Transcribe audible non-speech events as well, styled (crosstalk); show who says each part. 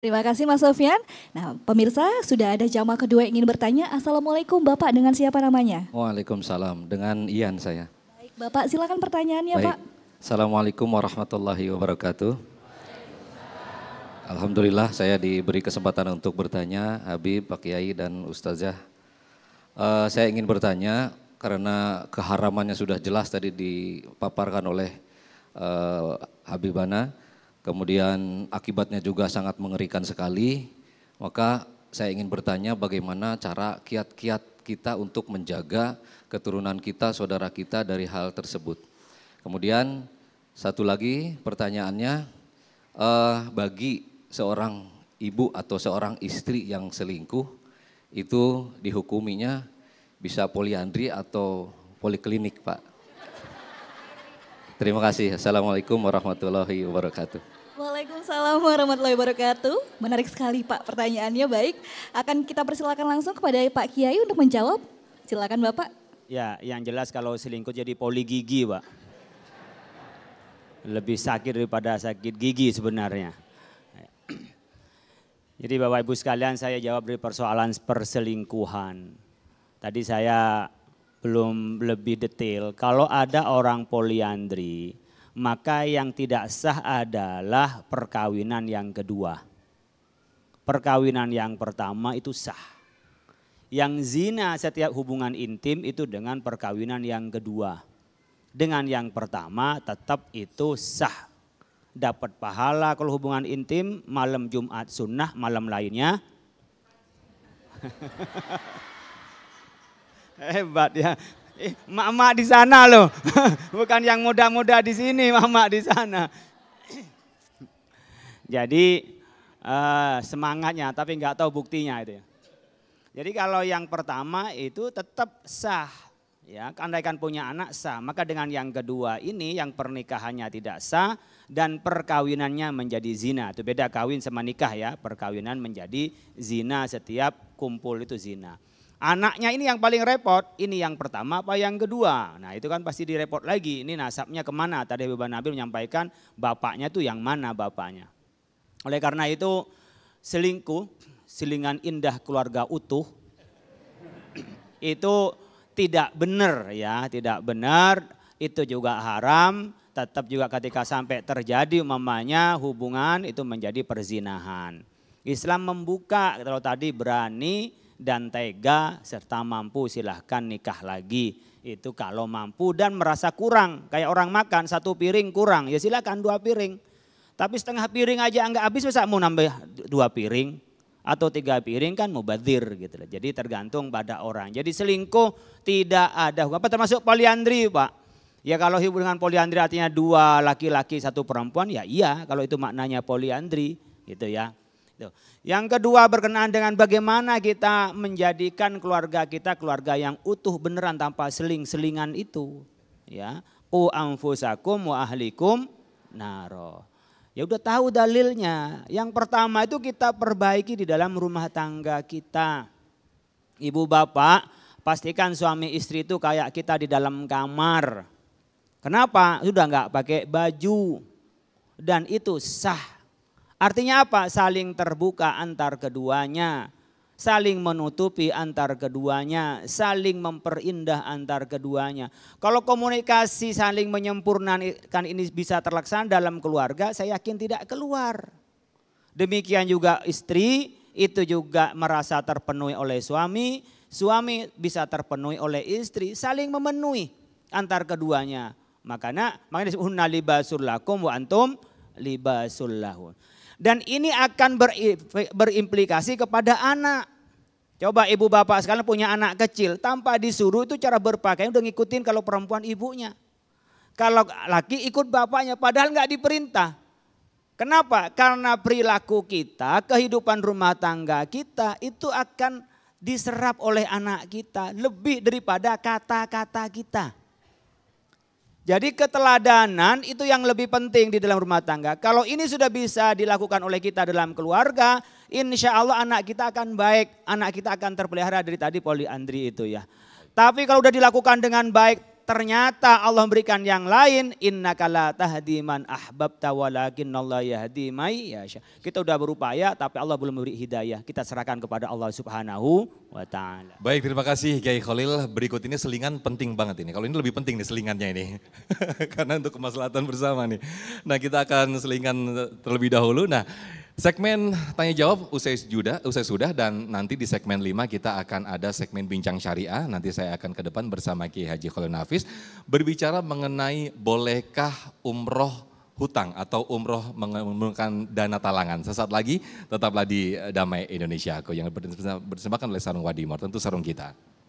Speaker 1: Terima kasih Mas Sofian. Nah, pemirsa sudah ada jamaah kedua yang ingin bertanya. Assalamualaikum Bapak dengan siapa namanya? Waalaikumsalam dengan Ian saya. Baik Bapak silakan pertanyaannya Baik. Pak. Assalamualaikum warahmatullahi wabarakatuh. Alhamdulillah saya diberi kesempatan untuk bertanya Habib, Pak Kiai dan Ustazah. Uh, saya ingin bertanya karena keharamannya sudah jelas tadi dipaparkan oleh uh, Habibana kemudian akibatnya juga sangat mengerikan sekali. Maka saya ingin bertanya bagaimana cara kiat-kiat kita untuk menjaga keturunan kita, saudara kita dari hal tersebut. Kemudian satu lagi pertanyaannya, eh, bagi seorang ibu atau seorang istri yang selingkuh itu dihukuminya bisa poliandri atau poliklinik, Pak. Terima kasih. Assalamualaikum warahmatullahi wabarakatuh. Waalaikumsalam warahmatullahi wabarakatuh. Menarik sekali Pak pertanyaannya baik. Akan kita persilakan langsung kepada Pak Kiai untuk menjawab. Silakan Bapak.
Speaker 2: Ya, yang jelas kalau selingkuh jadi poli gigi, Pak. Lebih sakit daripada sakit gigi sebenarnya. Jadi Bapak Ibu sekalian saya jawab dari persoalan perselingkuhan. Tadi saya belum lebih detail. Kalau ada orang poliandri, maka yang tidak sah adalah perkawinan yang kedua. Perkawinan yang pertama itu sah. Yang zina setiap hubungan intim itu dengan perkawinan yang kedua. Dengan yang pertama tetap itu sah. Dapat pahala kalau hubungan intim malam Jumat sunnah, malam lainnya. (laughs) Hebat ya. Mama di sana loh. (laughs) Bukan yang muda-muda di sini, mama di sana. Jadi eh, semangatnya, tapi nggak tahu buktinya itu. Ya. Jadi kalau yang pertama itu tetap sah, ya andaikan punya anak sah, maka dengan yang kedua ini yang pernikahannya tidak sah dan perkawinannya menjadi zina. Itu beda kawin sama nikah ya, perkawinan menjadi zina setiap kumpul itu zina. Anaknya ini yang paling repot, ini yang pertama apa yang kedua. Nah itu kan pasti direpot lagi, ini nasabnya kemana. Tadi Bapak Nabi menyampaikan bapaknya tuh yang mana bapaknya. Oleh karena itu selingkuh, selingan indah keluarga utuh, (clears throat) itu tidak benar ya, tidak benar, itu juga haram, tetap juga ketika sampai terjadi mamanya hubungan itu menjadi perzinahan. Islam membuka kalau tadi berani dan tega serta mampu silahkan nikah lagi. Itu kalau mampu dan merasa kurang. Kayak orang makan satu piring kurang, ya silahkan dua piring. Tapi setengah piring aja nggak habis bisa mau nambah dua piring atau tiga piring kan mubazir gitu loh. Jadi tergantung pada orang. Jadi selingkuh tidak ada. Apa termasuk poliandri Pak? Ya kalau hubungan poliandri artinya dua laki-laki satu perempuan ya iya kalau itu maknanya poliandri gitu ya. Yang kedua berkenaan dengan bagaimana kita menjadikan keluarga kita keluarga yang utuh beneran tanpa seling-selingan itu. Ya, u anfusakum wa ahlikum naro. Ya udah tahu dalilnya. Yang pertama itu kita perbaiki di dalam rumah tangga kita. Ibu bapak, pastikan suami istri itu kayak kita di dalam kamar. Kenapa? Sudah enggak pakai baju. Dan itu sah Artinya apa? Saling terbuka antar keduanya, saling menutupi antar keduanya, saling memperindah antar keduanya. Kalau komunikasi saling menyempurnakan ini bisa terlaksana dalam keluarga, saya yakin tidak keluar. Demikian juga istri, itu juga merasa terpenuhi oleh suami, suami bisa terpenuhi oleh istri, saling memenuhi antar keduanya. Makanya makanya disebut hunna libasul lakum wa antum libasul lahun. Dan ini akan berimplikasi kepada anak. Coba ibu bapak sekarang punya anak kecil, tanpa disuruh itu cara berpakaian udah ngikutin kalau perempuan ibunya. Kalau laki ikut bapaknya, padahal nggak diperintah. Kenapa? Karena perilaku kita, kehidupan rumah tangga kita itu akan diserap oleh anak kita lebih daripada kata-kata kita. Jadi keteladanan itu yang lebih penting di dalam rumah tangga. Kalau ini sudah bisa dilakukan oleh kita dalam keluarga, insya Allah anak kita akan baik, anak kita akan terpelihara dari tadi poliandri itu ya. Tapi kalau sudah dilakukan dengan baik, Ternyata Allah memberikan yang lain, innaka la tahdi man ahbabta Allah yahdi mai ya Kita sudah berupaya tapi Allah belum memberi hidayah. Kita serahkan kepada Allah Subhanahu wa taala.
Speaker 1: Baik, terima kasih Kiai Khalil. Berikut ini selingan penting banget ini. Kalau ini lebih penting nih selingannya ini. (laughs) Karena untuk kemaslahatan bersama nih. Nah, kita akan selingan terlebih dahulu. Nah, Segmen tanya jawab usai sudah, usai sudah dan nanti di segmen 5 kita akan ada segmen bincang syariah. Nanti saya akan ke depan bersama Kiai Haji Khalil Nafis berbicara mengenai bolehkah umroh hutang atau umroh menggunakan dana talangan. Sesaat lagi tetaplah di Damai Indonesia Aku yang bersembahkan oleh Sarung Wadimor, tentu sarung kita.